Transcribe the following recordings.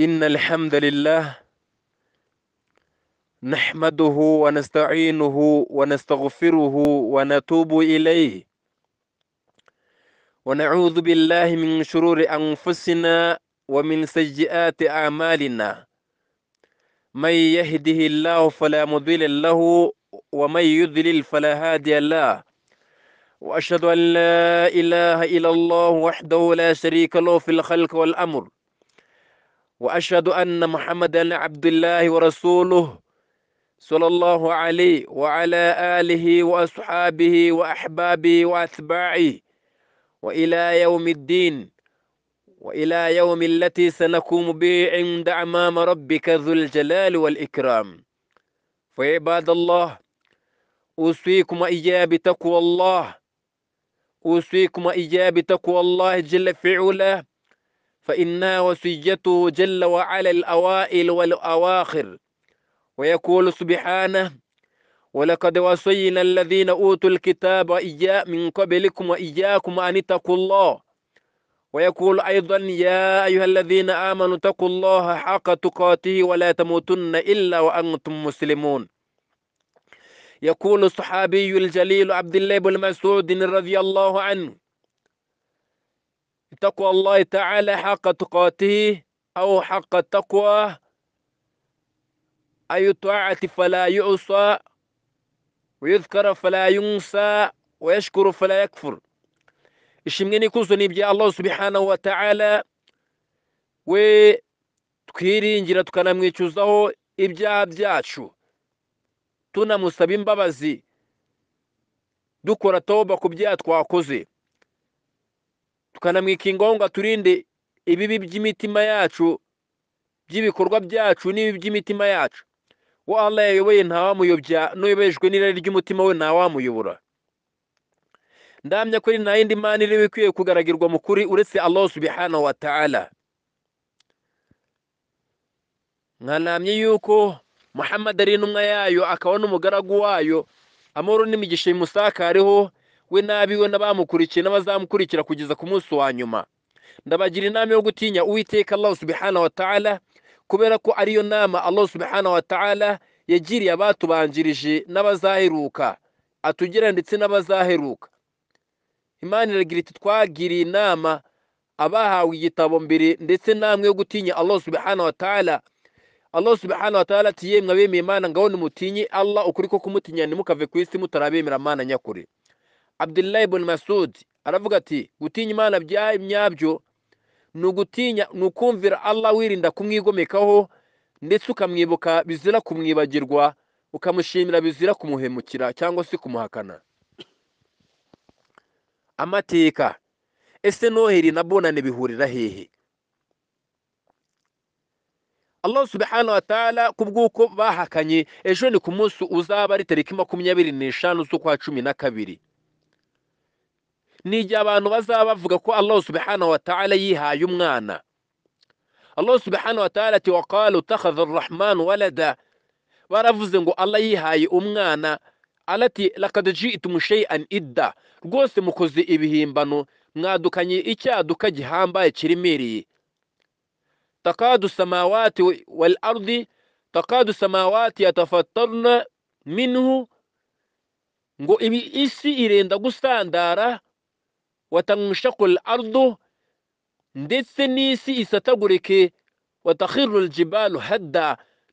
إن الحمد لله نحمده ونستعينه ونستغفره ونتوب إليه ونعوذ بالله من شرور أنفسنا ومن سيئات أعمالنا من يهده الله فلا مضل له ومن يضلل فلا هادي له وأشهد أن لا إله إلا الله وحده لا شريك له في الخلق والأمر وأشهد أن محمدا عبد الله ورسوله صلى الله عليه وعلى آله وأصحابه وأحبابه وأتباعه وإلى يوم الدين وإلى يوم التي سنقوم به عند أمام ربك ذو الجلال والإكرام فعباد الله أوصيكم إياه بتقوى الله أوصيكم إياه بتقوى الله جل في علاه فإنا وصيته جل وعلا الأوائل والأواخر ويقول سبحانه ولقد وصينا الذين أوتوا الكتاب إيا من قبلكم وإياكم أن اتقوا الله ويقول أيضا يا أيها الذين آمنوا اتقوا الله حق تقاته ولا تموتن إلا وأنتم مسلمون يقول الصحابي الجليل عبد الله بن مسعود رضي الله عنه taqwa Allahi taala haqa tuqatihi au haqa taqwa ayu taati fala yusa wayudhkara fala yunsa wayashkuru fala yakfur ishimwe n'ikuzo ni ibya Allah subhanahu wa ta'ala we twiringira tukanamwicuzaho ibyaha byacu tunamusaba imbabazi dukora toba ku byaha twakoze tukanamwika ingonga turinde ibibi by'imitima yacu by'ibikorwa byacu n'ibibi by'imitima yacu wa Allah yayoboye ntawamuyobya n'uyobejwe n'irari ry'umutima we ntawamuyobora ndamya ko nta yindi mana irimo ikwiye kugaragirwa mu kuri uretse Allah subhanahu wa ta'ala mwanamye yuko muhammad ari intumwa yayo akaba n'umugaragu wayo amahoro n'imigisha ariho we n'abiwe n'abamukurikiye n'abazamukurikira kugeza ku munsi wa nyuma ndabagira inama yo gutinya uwiteka Allah subhanahu wa ta'ala kubera ko ariyo nama Allah subhanahu wa ta'ala yagiriye abatubanjirije n'abazaheruka atugera ndetse n'abazaheruka imana iragira iti twagiriye inama abahawe igitabo mbere ndetse namwe yo gutinya Allah subhanahu wa ta'ala Allah subhanahu wa ta'ala ati abemeye imana ngaho nimutinye Allah ukuri ko kumutinya ntimukave ku isi mutarabemera amana nyakuri abdullahi ibn masud aravuga ati gutinya imana nyabyo ni ugutinya ni ukumvira allah wirinda kumwigomekaho ndetse ukamwibuka bizira kumwibagirwa ukamushimira bizira kumuhemukira cyangwa se kumuhakana amateka ese noheri na bonane bihurira hehe allah subhanahu wa ku bw'uko bahakanye ejo ni ku munsi uzaba ari tariki makumyabiri n'eshanu z'ukwa cumi na kabiri ni igihe abantu bazaba bavuga ko allah subhanahu wa ta'ala yihaye umwana allah subhanahu wa ta'ala ati waqala utakhadha arrahman walada baravuze ngo allah yihaye umwana alati laqad ji'tum shay'an idda rwose mukoze ibihimbano mwadukanye icyaduka gihambaye kiremereye takadu samawati wal ardi takadu samawati yatafattarna minhu ngo ibi isi irenda gusandara watanshakul ardu ndetse n'isi isatagurike watakhirul jibalu hadda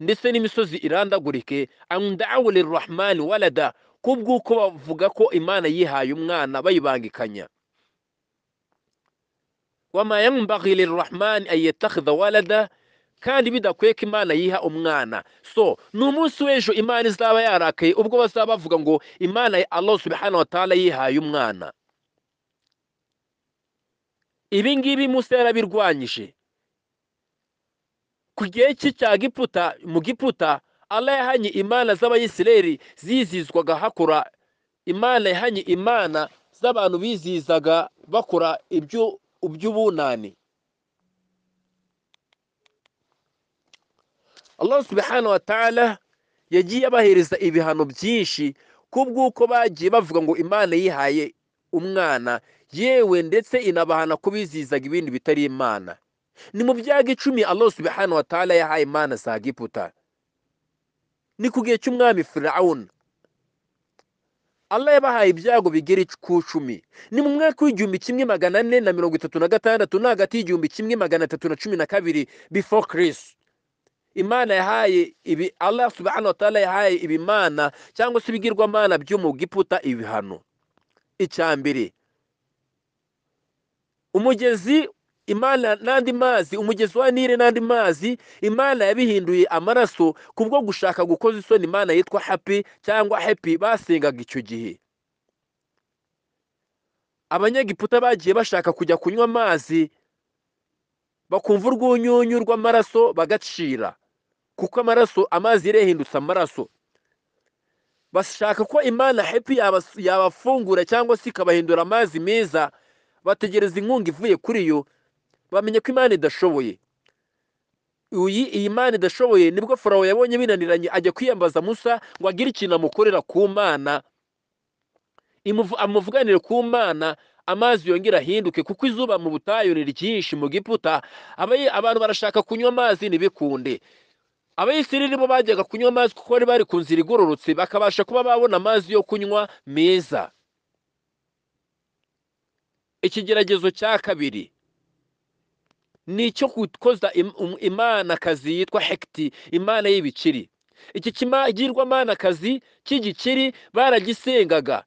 ndetse n'imisozi irandagurike amdawuli rahmani walada kubw'uko bavuga ko imana yihaye umwana bayibangikanya wama yambaghi lirrahmani an walada kandi bidakwiye ko imana yiha umwana so ni umunsi w'ejo imana izaba yarakaye ubwo bazaba bavuga ngo imana ya allah subhanahu wa ta'ala yihaye umwana ibi ngibi musa yarabirwanyije ku gihe cye cya giputa mu giputa ala yahanye imana z'abayisireri zizizwaga hakora imana yahanye imana z'abantu bizizaga bakora iby'ubunani Allah subhanahu wa ta'ala yagiye abahereza ibihano byinshi kubw'uko bagiye bavuga ngo imana yihaye umwana yewe ndetse inabahana kubizizaga ibindi bitari imana ni mu byago icumi subhanahu wa ta'ala yahaye imana za giputa ni ku gihe cy'umwami firawuna Allah yabahaye ibyago bigera ku icumi ni mu mwaka w'igihumbi kimwe magana ane na mirongo itatu na gatandatu no hagati y'igihumbi kimwe magana atatu na cumi na kabiri before kirisi imana yahaye ibi Allah subhanahu wa ta'ala yahaye ibimana cyangwa se ibigirwamana byo mu giputa ibihano icya mbere umugezi imana n'andi mazi umugezi wa nile n'andi mazi imana yabihinduye amaraso kubwo gushaka gukoza isoni imana yitwa hapi cyangwa hepi basengaga icyo gihe abanyagiputa bagiye bashaka kujya kunywa amazi bakumva urwunyunyu rw'amaraso bagacira kuko amaraso amazi yarahindutse amaraso bashaka ko imana hepi yabafungura cyangwa se ikabahindura amazi meza bategereza inkunga ivuye kuri yo bamenye ko imana idashoboye iyi mana idashoboye nibwo farawo yabonye binaniranye ajya kwiyambaza musa ngo agire ikintu amukorera ku mana amuvuganire ku mana amazi yongera ahinduke kuko izuba mu butayu ni ryinshi mu giputa abantu barashaka kunywa amazi ntibikunde abayisiriri bo bajyaga kunywa amazi kuko bari bari ku nzira igororotse bakabasha kuba babona amazi yo kunywa meza ikigeragezo cya kabiri ni icyo gukoza um, imanakazi yitwa hegiti imana y'ibiciri iki akazi cy'igikiri baragisengaga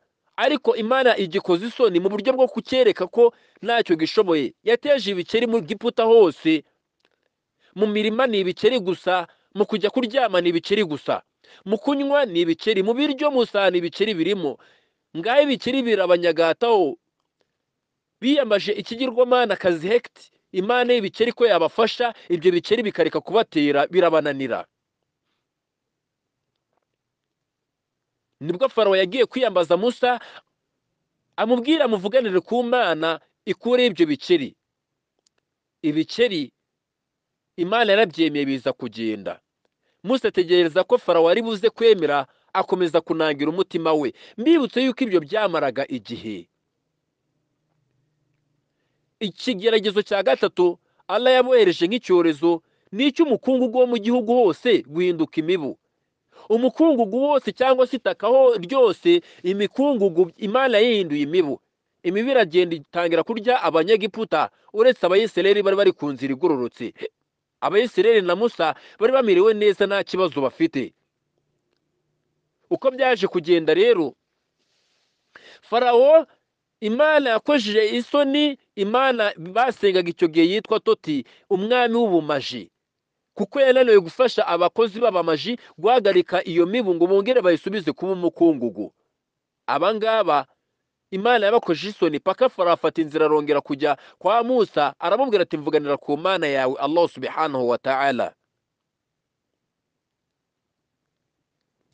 ariko imana igikoze isoni mu buryo bwo kukereka ko ntacyo gishoboye yateje ibikeri mu giputa hose mu mirima ni ibikeri gusa mu kujya kuryama ni ibikeri gusa mu kunywa ni ibikeri mu biryo musa ni ibikeri birimo ngaho ibikeri birabanyagataho biyamaje ikigirwamana kazi hegiti imana y'ibikeri ko yabafasha ibyo bikeri bikareka kubatera birabananira nibwo farawo yagiye kwiyambaza musa amubwira muvuganire ku mana ikure ibyo bikeri ibikeri imana yarabyemeye biza kugenda musa ategereza ko farawo ari buze kwemera akomeza kunangira umutima we mbibutse yuko ibyo byamaraga igihe ikigeragezo cya gatatu ala yabohereje nk'icyorezo ni umukungugu wo mu gihugu hose guhinduka imibu umukungugu wose cyangwa se itakaho ryose imikungugu imana yihinduye imibu imibu iragenda itangira kurya abanyagiputa uretse abayisereri bari bari ku nzira igororotse abayisereri na musa bari bamiriwe neza nta kibazo bafite uko byaje kugenda rero farawo imana yakojeje isoni imana basengaga icyo gihe yitwa toti umwami w'ubumaji kuko yananiwe gufasha abakozi b'abamaji guhagarika iyo mibu ngo bongere bayisubize kuba umukungugu aba imana yabakojeje isoni paka farafata inzira arongera kujya kwa musa aramubwira ati mvuganira ku mana yawe allah subhanahu wa ta'ala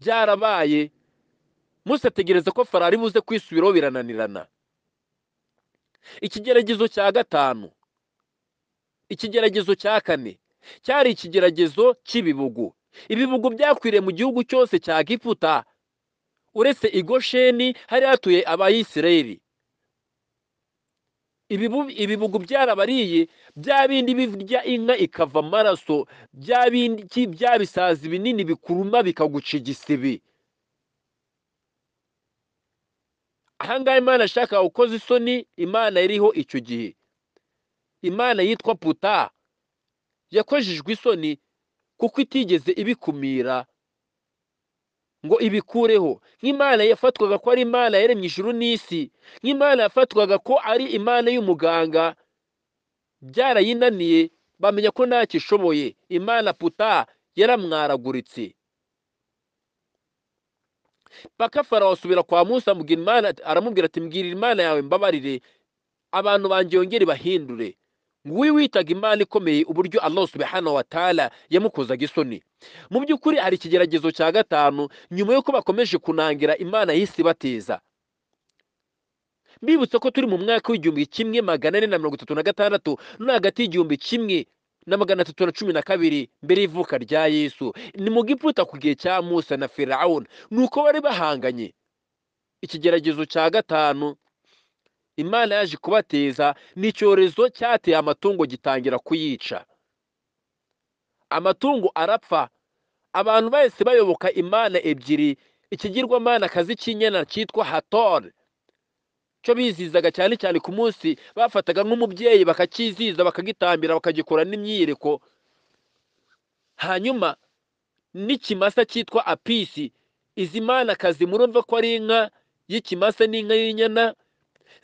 byarabaye musa ategereza ko fara ari buze kwisubiraho birananirana ikigeragezo cya gatanu ikigeragezo cya kane cyari ikigeragezo cy'ibibugu ibibugu byakwiriye mu gihugu cyose cya giputa uretse igosheni hari hatuye abayisirayeli ibibugu byarabariye bya bindi birya inka ikava amaraso bya bisazi binini bikuruma bikaguca igisibi ahangaha imana ashaka ukoze isoni imana iriho icyo gihe imana yitwa puta yakojejwe isoni kuko itigeze ibikumira ngo ibikureho nk'imana yafatwaga ko ari imana yaremye ijuru n'isi nk'imana yafatwaga ko ari imana y'umuganga byarayinaniye bamenya ko ntacyo ishoboye imana puta yaramwaraguritse paka farawo asubira kwa Musa amubwira imana aramubwira ati mbwira imana yawe mbabarire abantu banjye yongere bahindure nguyu witaga imana ikomeye uburyo anosube hano watara yamukozaga isoni mu by'ukuri hari ikigeragezo cya gatanu nyuma y'uko bakomeje kunangira imana yise bateza mbibutse ko turi mu mwaka w'igihumbi kimwe magana ane na mirongo itatu na gatandatu no hagati y'igihumbi kimwe na magana atatu na cumi na kabiri mbere y'ivuka rya yesu ni mu giputa ku gihe cya musa na ferawuni ni uko bari bahanganye ikigeragezo cya gatanu imana yaje kubateza ni icyorezo cyateye amatungo gitangira kuyica amatungo arapfa abantu bahise bayoboka imana ebyiri ikigirwamana akazi cy'inyana cyitwa hatore cyo bizizaga cyane cyane ku munsi bafataga nk'umubyeyi bakakiziza bakagitambira bakagikora n'imyiyereko hanyuma n'ikimasa cyitwa apisi izi mana akazi murumva ko ari inka y'ikimasa n'inka y'inyana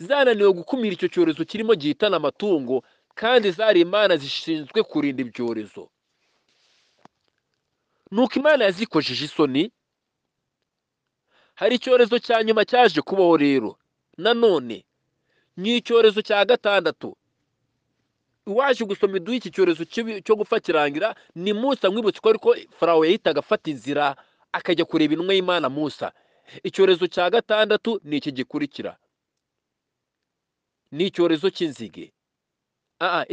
zananiwe gukumira icyo cyorezo kirimo gihitana amatungo kandi zari imana zishinzwe kurinda ibyorezo nuko imana yazikojeje isoni hari icyorezo cya nyuma cyaje kubaho rero nanone nk'icyorezo cya gatandatu iwaje gusoma iduha iki cyorezo cyo gupfa kirangira ni musa mwibutse ko ariko farawo yahitaga afata inzira akajya kureba intumwa y'imana musa icyorezo cya gatandatu ni iki gikurikira ni icyorezo cy'inzige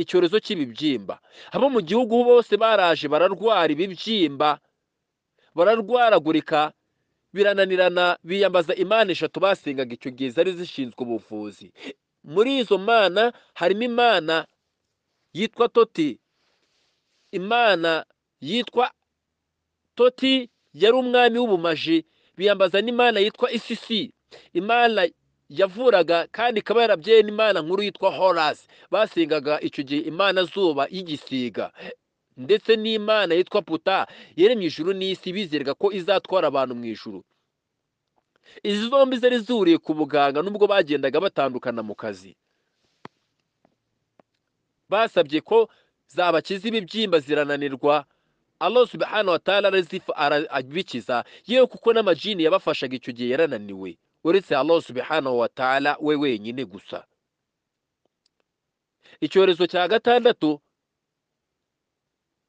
icyorezo cy'ibibyimba abo mu gihugu bose baraje bararwara ibibyimba bararwaragurika birananirana biyambaza imana eshatu basengaga icyo gihe zari zishinzwe ubuvuzi muri izo mana harimo imana yitwa toti imana yitwa toti yari umwami w'ubumaji biyambaza n'imana yitwa isisi imana yavuraga kandi ikaba yarabyeye n'imana nkuru yitwa horasi basengaga icyo gihe imana zuba y'igisiga ndetse n'imana yitwa puta yaremye ijuru n'isi bizerwa ko izatwara abantu mu ijuru izi zombi zari zuriye ku muganga nubwo bagendaga batandukana mu kazi basabye ko zabakiza ibibyimba zirananirwa alosu bahano watari arabikiza yewe kuko n'amajini yabafashaga icyo gihe yarananiwe uretse alosu bahano watari we wenyine gusa icyorezo cya gatandatu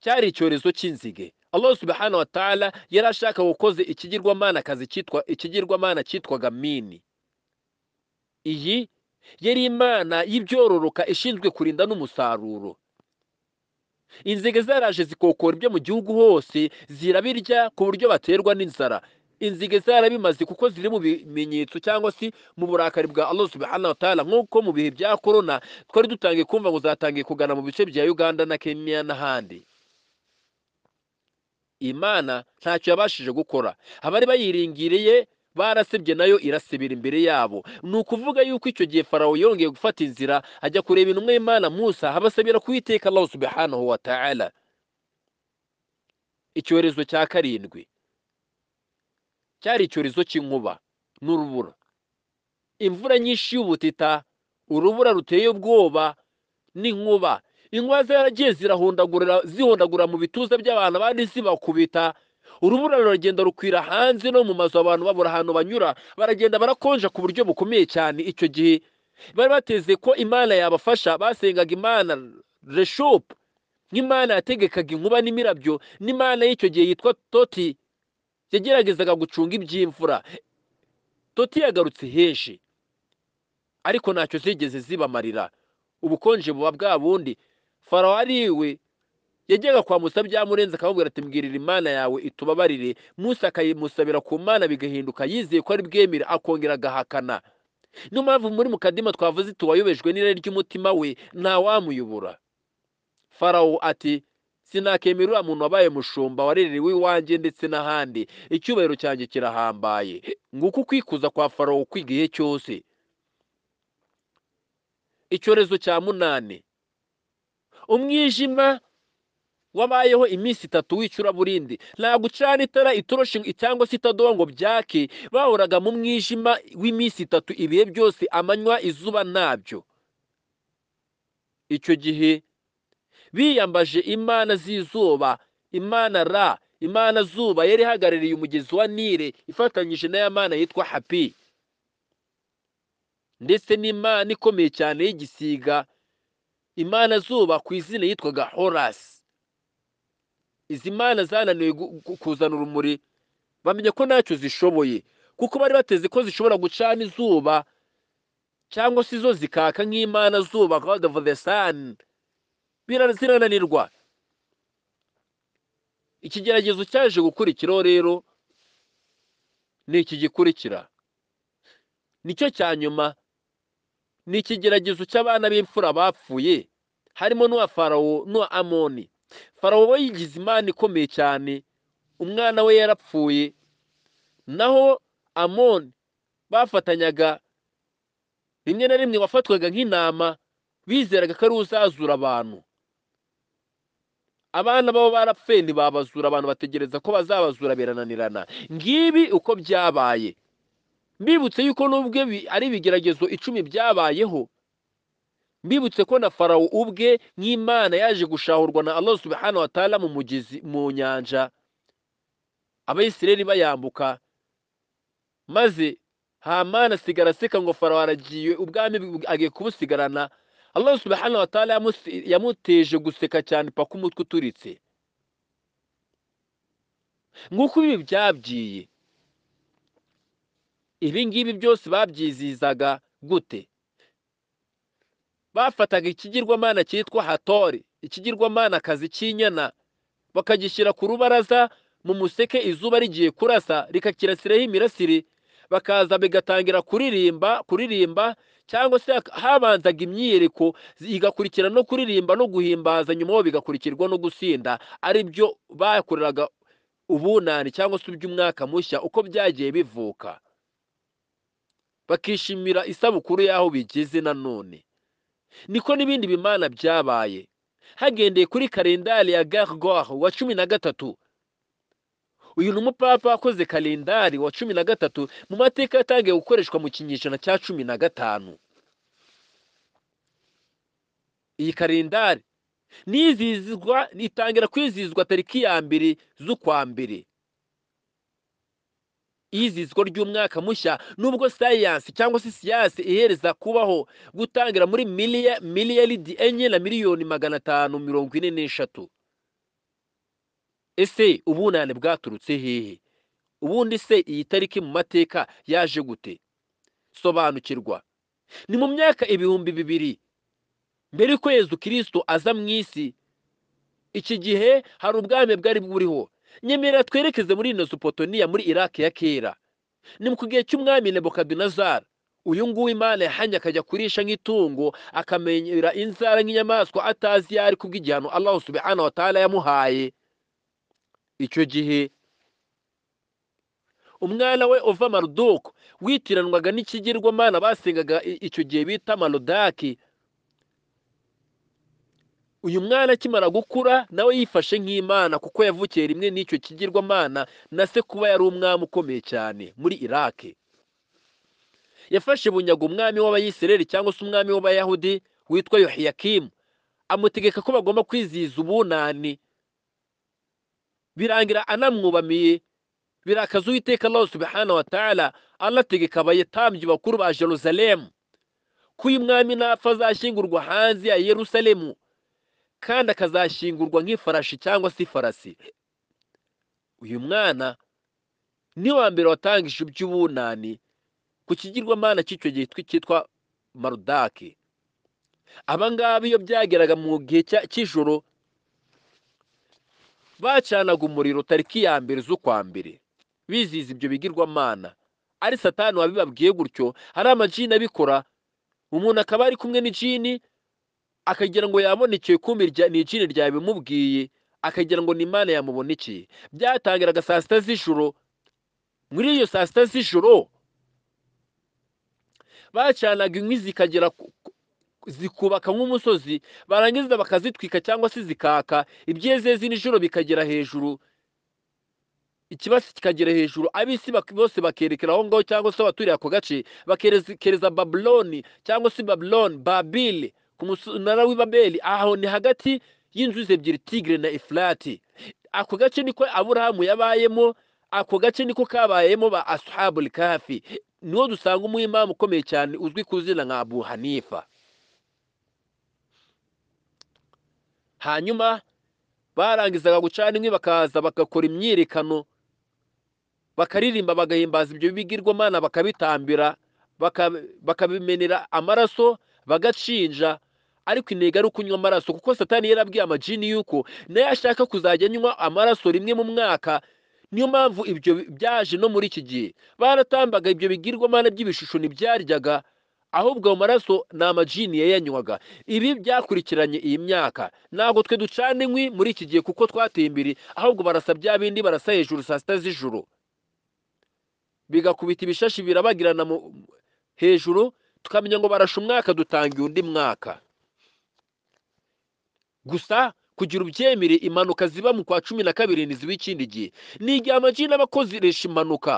cyari icyorezo cy'inzige Allah subhanahu wa ta'ala yari ashaka gukoze ikigirwamana akazi cyitwa ikigirwamana cyitwaga mini iyi yari imana y'ibyororoka ishinzwe kurinda n'umusaruro inzige zaraje zikokora ibyo mu gihugu hose zirabirya ku buryo baterwa n'inzara inzige zarabimaze kuko ziri mu bimenyetso cyangwa se mu burakari bwa Allah subhanahu wa nk'uko mu bihe bya korona twari dutangiye kumva ngo zatangiye kugana mu bice bya uganda na kenya n'ahandi imana ntacyo yabashije gukora abari bayiringiriye barasebye nayo irasibira imbere yabo ni ukuvuga yuko icyo gihe farawo yongeye gufata inzira ajya kureba intumwa y'imana musa habasabira kuwiteka Allah subhanahu wa icyorezo cya karindwi cyari icyorezo cy'inkuba n'urubura imvura nyinshi y'ubutita urubura ruteye ubwoba n'inkuba inkuba zaragiye zirahondagurira zihondagura mu bituza by'abantu abandi zibakubita urubura ruragenda rukwira hanze no mu mazu abantu babura ahantu banyura baragenda barakonja ku buryo bukomeye cyane icyo gihe bari bateze ko imana yabafasha basengaga imana reshopu nk'imana yategekaga inkuba n'imirabyo n'imana y'icyo gihe yitwa toti yageragezaga gucunga iby'imvura toti yagarutse henshi ariko ntacyo zigeze zibamarira ubukonje buba bwa bundi farawo ariwe yajyaga kwa musa byamurenze akamubwira ati mbwirira imana yawe itubabarire munsi akayimusabira ku mana bigahinduka yizeye ko ari bwemere akongera agahakana niyo mpamvu muri mukadima kadima twavuze tuwayobejwe n'irari ry'umutima we ntawamuyobora farawo ati sinakemera uriya muntu wabaye mushumba warerewe iwanjye ndetse n'ahandi icyubahiro cyanjye kirahambaye nguko kwikuza kwa farawo kw'igihe cyose icyorezo cya munani umwijima wabayeho iminsi itatu w'icuraburindi nta gucana itara itoroshi cyangwa se itadoha ngo byake bahoraga mu mwijima w'iminsi itatu ibihe byose amanywa izuba nabyo icyo gihe biyambaje imana z'izuba imana ra imana zuba yari ihagarariye umugezi wa Nire ifatanyije na ya mana yitwa hapi ndetse n'imana ikomeye cyane y'igisiga imana zuba ku izina yitwaga horasi izi mana zananiwe kuzana urumuri bamenya ko ntacyo zishoboye kuko bari bateze ko zishobora gucana izuba cyangwa se izo zikaka nk'imana zuba god of the sun zirananirwa ikigeragezo cyaje gukurikiraho rero ni iki gikurikira nicyo cya nyuma ni ikigeragezo cy'abana b'imfura bapfuye harimo n'uwa farawo n'uwa amoni farawo we yigize imana ikomeye cyane umwana we yarapfuye naho amoni bafatanyaga rimwe na rimwe wafatwaga nk'intama bizeraga ko ari uzazura abantu abana babo barapfuye ntibabazura abantu bategereza ko bazabazura birananirana ngibi uko byabaye mbibutse yuko n'ubwe ari ibigeragezo icumi byabayeho mbibutse ko na farawo ubwe nk'imana yaje gushahurwa na Allah subhanahu wa ta'ala mu mugezi mu nyanja abayisireri bayambuka maze hamana asigara aseka ngo farawo aragiye ubwami agiye kubusigarana Allah subhanahu wa ta'ala yamuteje guseka cyane paka umutwe uturitse nk'uko ibi byabyiye ibi ngibi byose babyizizaga gute bafataga ikigirwamana cyitwa Hatori ikigirwamana akazi cy'inyana bakagishyira ku rubaraza mu museke izuba rigiye kurasa rikakirasiraho imirasire bakaza bigatangira kuririmba kuririmba cyangwa se habanzaga imyiyereko igakurikira no kuririmba no guhimbaza nyuma bigakurikirwa no gusinda ari byo bakoreraga ubunani cyangwa se iby'umwaka mushya uko byagiye bivuka bakishimira isabukuru y'aho bigeze nanone niko n'ibindi bimana byabaye hagendeye kuri kalendari ya gargoire wa cumi na gatatu uyu ni umupapa wakoze kalendari wa cumi na gatatu mu mateka yatangiye gukoreshwa mu kinyijana cya cumi na gatanu iyi kalendari nizizwa itangira kwizihizwa tariki ya mbere z'ukwa mbere ihizizwa ry'umwaka mushya nubwo sayansi cyangwa se siyansi ihereza kubaho gutangira muri miliyaridi enye na miliyoni magana atanu mirongo ine n'eshatu ese ubunane bwaturutse hehe ubundi se iyi tariki mu mateka yaje gute sobanukirwa ni mu myaka ibihumbi bibiri mbere y'ukwezi kirisito aza mu isi iki gihe hari ubwami bwari buriho nyemera twerekeze muri ino supotoniya muri iraki ya kera ni mu gihe cy'umwami nebukadinezari uyu nguyu imana yahanye akajya kurisha nk'itungo akamenyera inzara nk'inyamaswa atazi iyo ari igihano allah subhanahu wa yamuhaye icyo gihe umwana we uva maruduku witiranwaga n'ikigirwamana basengaga icyo gihe bita marudaki uyu mwana akimara gukura nawe yifashe nk'imana kuko yavukiye rimwe n'icyo kigirwamana na se kuba yari umwami ukomeye cyane muri irake yafashe bunyaga umwami w'abayisireri cyangwa se umwami w'abayahudi witwa yohiyakimu amutegeka ko bagomba kwizihiza ubunani birangira anamwubamiye birakaza uwiteka Allah subhanahu wa anategeka abayetambyi bakuru ba jerusalemu ko uyu mwami napfa azashyingurwa hanze ya Yerusalemu kandi akazashingurwa nk'ifarashi cyangwa se ifarasi uyu mwana ni wa mbere watangije iby'ubunani ku kigirwamana cy'icyo gihe cyitwa marudake abangaba iyo byageraga mu gihe cy'ijoro bacanaga umuriro tariki ya mbere z'ukwa mbere bizihiza ibyo bigirwamana ari satani wabibabwiye gutyo hari amajini abikora umuntu akaba ari kumwe n'ijini akagira ngo yabonekeye kumbi ni ikindi ryabimubwiye akagira ngo ni imana yamubonekeye byatangiraga saa sita z'ijoro muri iyo saa sita z'ijoro bacanaga inkwi zikagera zikubaka nk'umusozi barangiza bakazitwika cyangwa se zikaka ibyezezi nijoro bikagera hejuru ikibatsi kikagera hejuru ab'isi bose bakerekera aho ngaho cyangwa se abaturiye ako gace bakerekereza babuloni cyangwa se babuloni babile ku munara w'i aho ni hagati y'inzuzi ebyiri tigre na ifurati ako gace niko aburahamu yabayemo ako gace niko kabayemo ba asuhaburi kafi niho dusanga umuyimamu ukomeye cyane uzwi ku izina nka abu hanyuma barangizaga gucana inkwi bakaza bagakora imyiyerekano bakaririmba bagahimbaza ibyo bigirwamana bakabitambira bakabimenera amaraso bagacinja ariko intego ari ukunywa amaraso kuko satani yarabwiye amajini yuko nayo ashaka kuzajya anywa amaraso rimwe mu mwaka niyo mpamvu ibyo byaje no muri iki gihe baratambaga ibyo bigirwamana by'ibishusho ntibyaryaga ahubwo ayo maraso ni amajini yayanywaga ibi byakurikiranye iyi myaka ntabwo twe ducana inkwi muri iki gihe kuko twateye imbere ahubwo barasa bya bindi barasa hejuru saa sita z'ijoro bigakubita ibishashi birabagirana hejuru tukamenya ngo barasha umwaka dutanga undi mwaka gusa kugira ubyemere impanuka ziba mu kwa cumi na kabiri ntiziba ikindi gihe ni igihe amagini n’abakozi akozeresha impanuka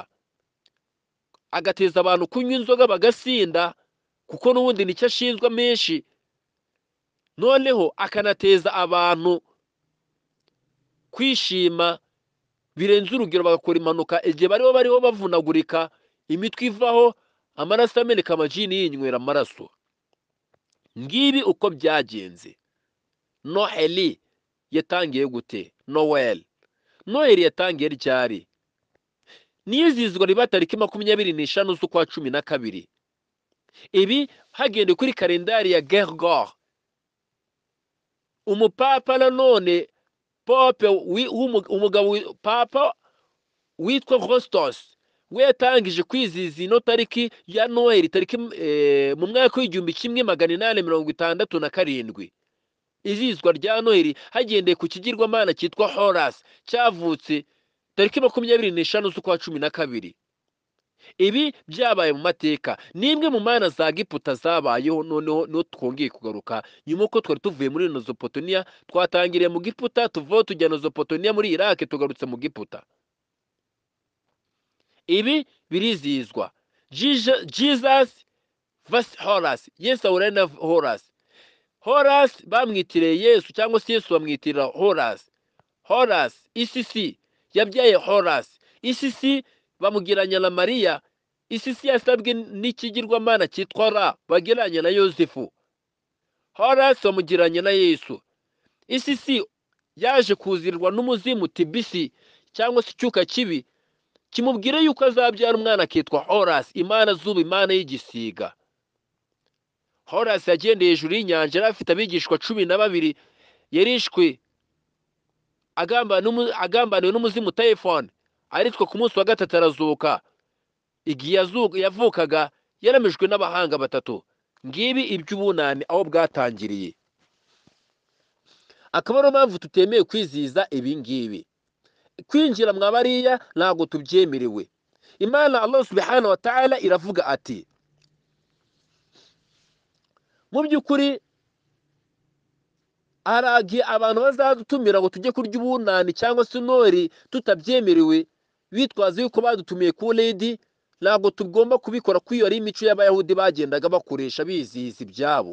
agateza abantu kunywa inzoga bagasinda kuko n'ubundi nicyo ashinzwe menshi noneho akanateza abantu kwishima birenze urugero bagakora impanuka igihe bariho bariho bavunagurika imitwe ivaho amaraso ameneka amajini yinywera amaraso ngibi uko byagenze noheli yatangiye gute noweli noheli yatangiye ryari niyizihizwa riba tariki makumyabiri n'eshanu z'ukwa cumi na kabiri ibi hagendeye kuri kalendari ya gergor umupapa nanone pope umugabo papa witwa rostos we yatangije kwizihiza ino tariki ya noheli tariki eh, mu mwaka w'igihumbi kimwe magana inani mirongo itandatu na karindwi izizwa rya noheli hagendeye ku kigirwamana cyitwa horasi cyavutse tariki makumyabiri n'eshanu z'ukwa cumi na kabiri ibi byabaye mu mateka ni imwe mu mana za giputa zabayeho noneho niho twongeye kugaruka nyuma uko twari tuvuye muri nozopotoniya twatangiriye mu giputa tuvaho tujya nozopotoniya muri irake tugarutse mu giputa ibi birizihizwa jesus vs horasi yesu ahura horasi horasi bamwitiriye yesu cyangwa se yesu bamwitirira horasi horasi isisi yabyaye horasi isisi bamugiranya na mariya isisi yasabwe n'ikigirwamana cyitwa ra bagiranye na yosefu horasi bamugiranye na yesu isisi yaje kuzirwa n'umuzimu tibisi cyangwa se icyuka kibi kimubwira yuko azabyara umwana akitwa horasi imana zuba imana y'igisiga horasi yagendeye hejuru y'inyanja yari afite abigishwa cumi na babiri yarishwe agambaniwe n'umuzimu telefone aritwa ku munsi wa gatatu arazuka igihe yavukaga yaramijwe n'abahanga batatu ngibi iby'ubunani aho bwatangiriye akaba ariyo mpamvu tutemeye kwizihiza ibi ngibi kwinjira mwa bariya ntabwo tubyemerewe imana subhanahu wa ta'ala iravuga ati mu by'ukuri aragi abantu bazadutumira ngo tujye kurya ubunani cyangwa se nori tutabyemerewe bitwaza yuko badutumiye ku redi ntabwo tugomba kubikora ko iyo ari imico y'abayahudi bagendaga bakoresha bizihiza ibyabo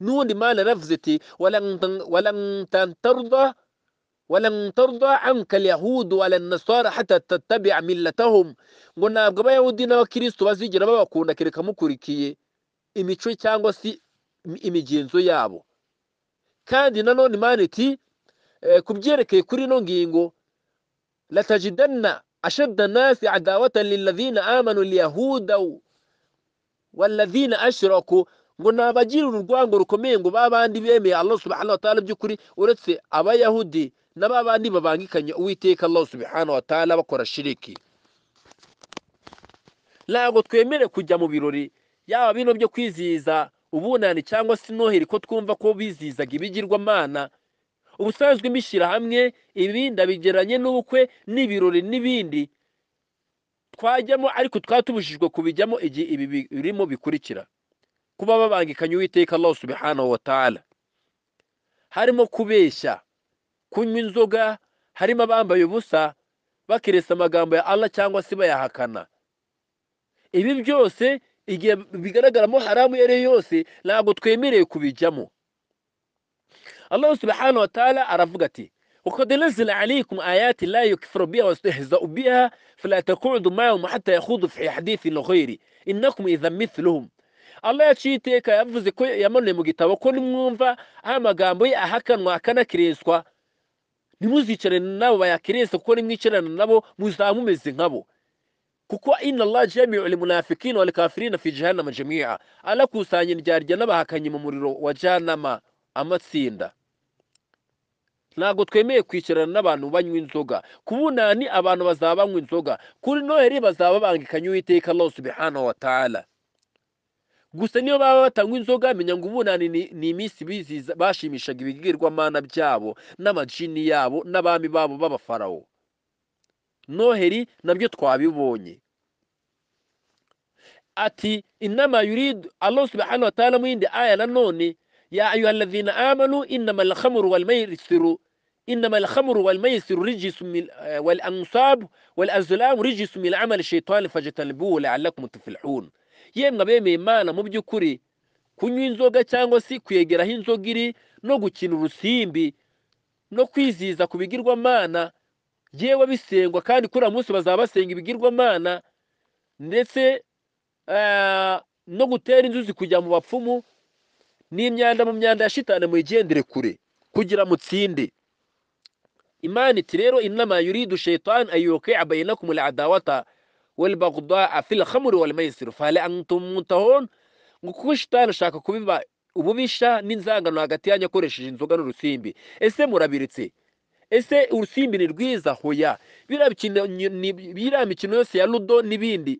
n'ubundi mwana yaravuze ati warantantaruda warantaruda ankali waranasara hatatabi amilatahomu ngo ntabwo abayahudi n'abakirisitu bazigera babakunda kereka mukurikiye imico cyangwa se imigenzo yabo kandi nanone imana eh, ku byerekeye kuri ino ngingo latajidana ashadda nasi adawata lilladhina amanu liyahuda walladhina ashraku ngo ni urwango rukomeye ngo babandi bemeye Allah subhanahu wa ta'ala by'ukuri uretse abayahudi na babandi babangikanye uwiteka Allah subhanahu wa ta'ala bakora shiriki ntabwo twemere kujya mu birori yaba bino byo kwizihiza ubunani cyangwa se noheli ko twumva ko bizizaga ibigirwamana ubusanzwe imishyirahamwe ibi ndabigeranye n'ubukwe n'ibirori n'ibindi twajyamo ariko twaba tubujijwe kubijyamo igihe ibi birimo bikurikira kuba babangikanye uwiteka Allah subhanahu wa harimo kubeshya kunywa inzoga harimo abambaye ubusa bakeresa amagambo ya Allah cyangwa se bayahakana ibi byose igihe bigaragaramo haramu iyo yose ntabwo twemereye kubijyamo Allah subhanahu wa ta'ala aravuga ati وقد نزل عليكم آيات لا يكفر بها ويستهزأ بها فلا تقعدوا معهم حتى يخوضوا في حديث ghayri innakum idhan mithluhum Allah yaciye iteka yavuze ko yamanuye mu gitabo ko nimwumva amagambo ye ahakanwa akanakerenswa ntimuzicare nabo bayakerensa kuko nimwicarana nabo muzamumeze nkabo kuko inna allah jami'u lil munafiqina kafirina fi jahannama jami'a alakusanya indyarya n'abahakanyi mu muriro wa jahannama amatsinda ntabwo twemeye kwicarana n'abantu banywa inzoga kubunani abantu bazaba banywa inzoga kuri noheli bazaba bangikanye uwiteka lose wa ta'ala gusa niyo baba batanywa inzoga menya ngo ubunani ni iminsi bizihiza bashimishaga ibigirwamana byabo n'amajini yabo n'abami babo b'abafarawo noheri nabyo twabibonye ati inama yurid allah subhanahu wa ta'ala mu aya nanone ya ayuha alladhina amanu inama alkhamru wal maisiru innama alkhamru wal maisiru min eh, wal ansab wal azlam min amal shaytan fajtanibuhu la'allakum tuflihun yemwe abemeye imana mu by'ukuri kunywa inzoga cyangwa se kwegeraho inzoga iri no gukina urusimbi no kwiziza ku bigirwamana yewe bisengwa kandi kuri uwo munsi bazaba basenga ibigirwamana ndetse eh, no gutera inzuzi kujya mu bapfumu n'imyanda mu myanda ya shitani muyigendere kure kugira mutsinde imana iti rero inama yuridu shaytan ayyuqi bainakum al'adawata wal baghdha fil khamr wal maisir fala antum muntahun nguko shitani ashaka kubiba ububisha n'inzangano hagati yanyu akoresheje inzoga n'urusimbi ese murabiritse ese urusimbi ni rwiza hoya biriya mikino yose ya rudo n'ibindi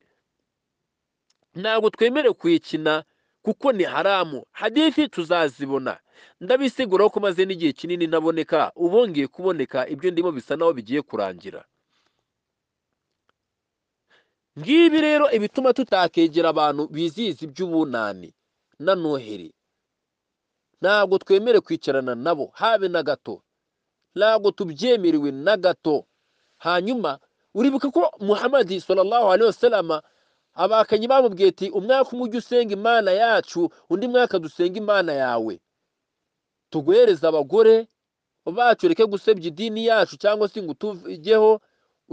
ntabwo twemere kuyikina kuko ni haramu hadifi tuzazibona ndabisiguraho ko maze n'igihe kinini naboneka ubongeye kuboneka ibyo ndimo bisa naho bigiye kurangira ngibi rero ibituma tutakegera abantu bizihiza iby'ubunani na noheri ntabwo twemere kwicarana nabo habe na gato ntabwo tubyemerewe na gato hanyuma uribuka ko muhamadi sallallahu alayhi wasalama abakanyi bamubwiye ati umwaka umwe ujya usenga imana yacu undi mwaka dusenga imana yawe tuguhereze abagore bacu reke gusebya idini yacu cyangwa se ngo utujyeho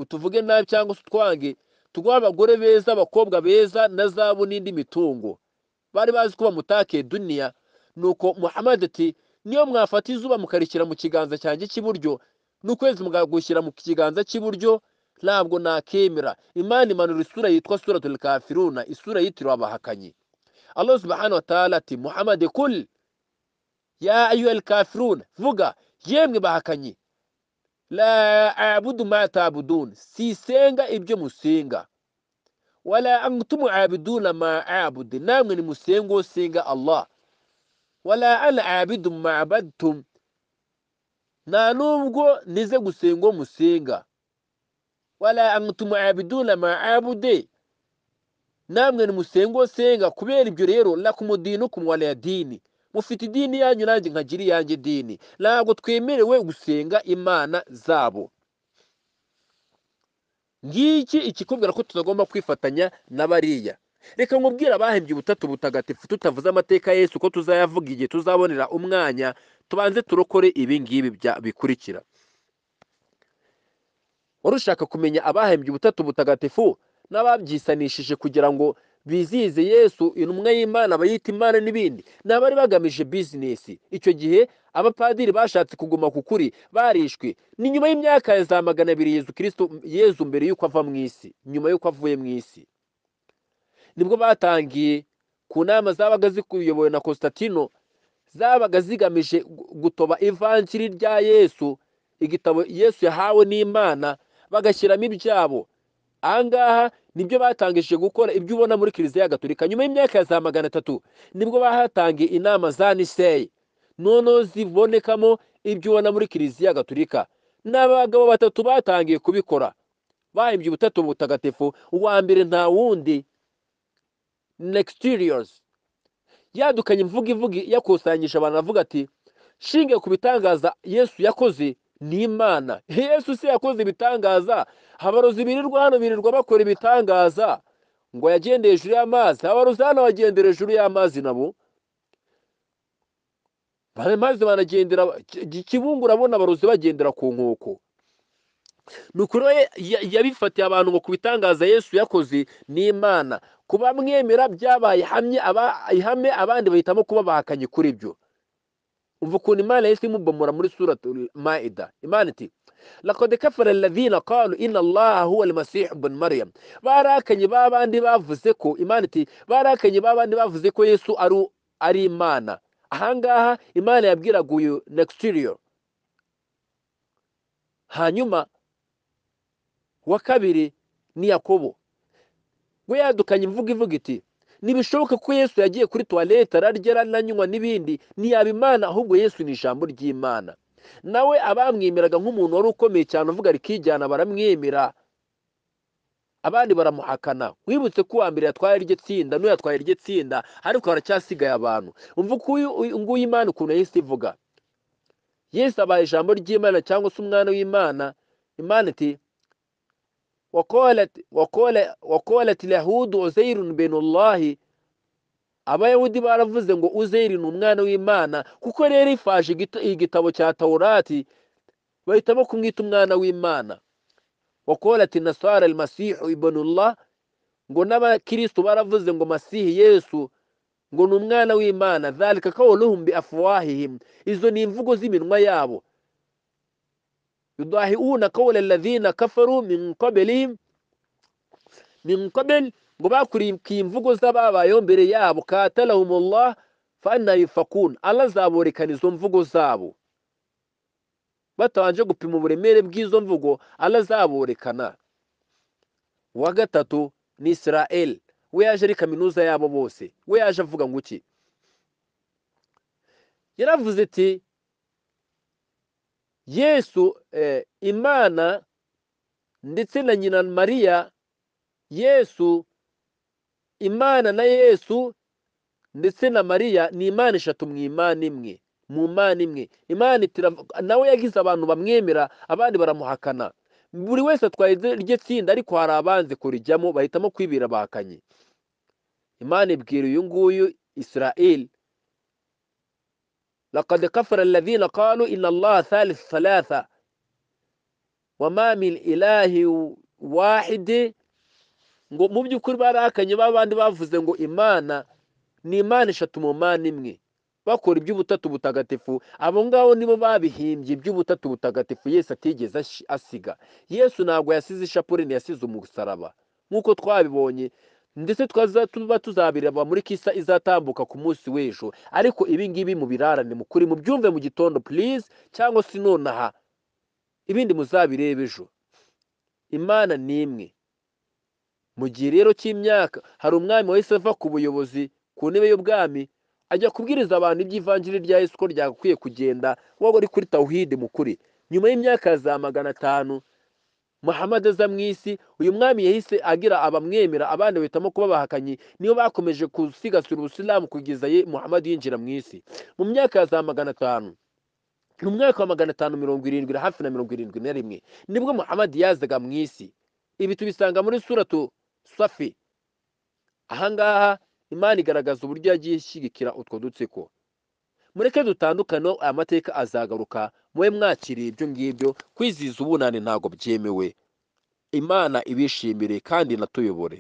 utuvuge nabi cyangwa se utwange tuguha abagore beza abakobwa beza na zabu n'indi mitungo bari bazi ko bamutake duniya nuko muhamadi ati niyo mwafata izuba mukarikira mu kiganza cyanjye cy'iburyo n'ukwezi mugagushyira mu kiganza cy'iburyo ntabwo nakemera imana imanura isura yitwa suratul kafiruna isura yitiriwe abahakanyi Allah subhanahu wa ta'ala ati muhammad kul ya ayuha kafirun vuga yemwe bahakanyi la abudu ma tabudun sisenga ibyo musenga wala antum abiduna ma abudu namwe ni musengo singa Allah wala ana abidu mabadtum nta nubwo nize gusengwa musenga wala antum abiduna ma abude namwe nimusengo senga kubera ibyo rero lakumudini kumwala ya dini mufite idini yanyu nanjye nkagira iyanjye dini ntabwo twemerewe gusenga imana zabo ngiki ikikubwira ko tutagomba kwifatanya na bariya reka nkubwire abahembye ubutatu butagatifu tutavuze amateka y'esu ko tuzayavuga igihe tuzabonera umwanya tubanze turokore ibi ngibi bikurikira wari ushaka kumenya abahembye ubutatu butagatifu n'ababyisanishije kugira ngo bizize yesu intumwa y'imana bayita imana n'ibindi ni abari bagamije bizinesi icyo gihe abapadiri bashatse kuguma ku kuri barishwe ni nyuma y'imyaka ya za magana abiri yezu kirisito yezu mbere y'uko ava mu isi nyuma y'uko avuye mu isi nibwo batangiye ku nama zabaga zikuyobowe na Constantino zabaga zigamije gutoba ivanjiri rya yesu igitabo yesu yahawe n'imana bagashyiramo ibyabo ahangaha nibyo batangije gukora ibyo ubona muri kiliziya Gatolika nyuma y'imyaka ya za magana atatu nibwo bahatangiye inama za niseye noneho zibonekamo ibyo ubona muri kiliziya Gatolika n'abagabo batatu batangiye kubikora bahimbye ubutatu butagatifu uwa mbere nta wundi nexteriors yadukanye mvuga ivuga yakusanyije abantu avuga ati shinge ku bitangaza yesu yakoze ni imana yesu se yakoze ibitangaza abarozi birirwa hano birirwa bakora ibitangaza ngo yagende hejuru y'amazi abarozi hano bagendera hejuru y'amazi nabo maze banagendera ikibungu urabona abarozi bagendera ku nkoko ni ukuri yabifatiye abantu ngo ku bitangaza yesu yakoze ni imana kuba mwemera byabaye ihame abandi bahitamo kuba bahakanye kuri byo umva ukuntu imana yahise imubomora muri sura maida imana iti lakode kafara lavina kalu ina allaha huwa almasihu bun barakanye ba bavuze ko imana iti barakanye ba bavuze ko yesu ari ari imana ahangaha imana yabwiraga uyu nexterior hanyuma wa kabiri ni yakobo we yadukanye imvugo ivuga iti ntibishoboka ko yesu yagiye kuri tuwarete ararya arananywa n'ibindi ntiyaba imana ahubwo yesu ni ijambo ry'imana nawe abamwemeraga nk'umuntu wari ukomeye cyane uvuga rikijyana baramwemera abandi baramuhakana wibutse ko uwa mbere yatwaye iryo tsinda n'uyu yatwaye iryo tsinda ariko haracyasigaye abantu umva ko nguyu imana ukuntu yahise ivuga Yesu abaye ijambo ry'imana cyangwa se umwana w'imana imana iti وقالت وقال وقالت اليهود عزير بن abayahudi baravuze ngo uzeri ni umwana w'imana kuko rero ifaje igitabo cya tawurati bahitamo kumwita umwana w'imana wakora nasara almasihu ibnullah ngo n'abakristo baravuze ngo masihi yesu ngo ni umwana w'imana zarika kawuruhumbi afuwahihimwe izo ni imvugo z'iminwa yabo yudahiuna qawla alladhina kafaru min qablihim min qabl ngo bakurikiye imvugo z'ababayeho mbere yabo katalahumullah fa anna yufakun Allah izo mvugo zabo batabanje gupima uburemere bw'izo mvugo Allah azaborekana wa gatatu ni Israel we yaje ari kaminuza yabo bose we yaje avuga ngo iki yaravuze ati yesu eh, imana ndetse na nyina mariya yesu imana na yesu ndetse na mariya ni imana eshatu mu imana imwe mu mana imwe imana nawe yagize abantu bamwemera abandi baramuhakana buri wese atwaye iryo tsinda ariko hari abanze kurijyamo bahitamo kwibira bakanye imana ibwira uyu nguyu israel لقد كفر الذين قالوا إن الله ثالث ثلاثة وما من إله واحد ngo mu by'ukuri barakanye ba bandi bavuze ngo imana ni imana eshatu mu mana imwe bakora iby'ubutatu butagatifu abo ngabo nibo babihimbye iby'ubutatu butagatifu yesu atigeze asiga yesu ntabwo yasize ishapure ntiyasize umusaraba nk'uko twabibonye ndetse tuba tuzabireba muri kisa izatambuka ku munsi w'ejo ariko ibi ngibi mubirarane mukuri mubyumve mu gitondo purize cyangwa se nonaha ibindi muzabirebe ejo imana ni imwe mu gihe rero cy'imyaka hari umwami wahise ava ku buyobozi ku ntebe y'ubwami ajya kubwiriza abantu iby'ivanjiri rya yesu ko ryagakwiye kugenda waba uri kuri tawuhide mukuri nyuma y'imyaka ya za magana atanu muhamadi aza mu isi uyu mwami yahise agira abamwemera abandi bahitamo kuba abahakanyi niyo bakomeje gusigasira ubusilamu kugeza ye Muhammad yinjira mu isi mu myaka ya za magana atanu mu mwaka wa magana atanu mirongo irindwi hafi na mirongo irindwi na rimwe nibwo muhamadi yazaga mu isi ibi tubisanga muri suratu safi ahangaha imana igaragaza uburyo yagiye ishyigikira utwo dutsiko mureke dutandukane amateka azagaruka mube mwakiriye ibyo ngibyo kwizihiza ubunani ntabwo byemewe imana ibishimire kandi natuyobore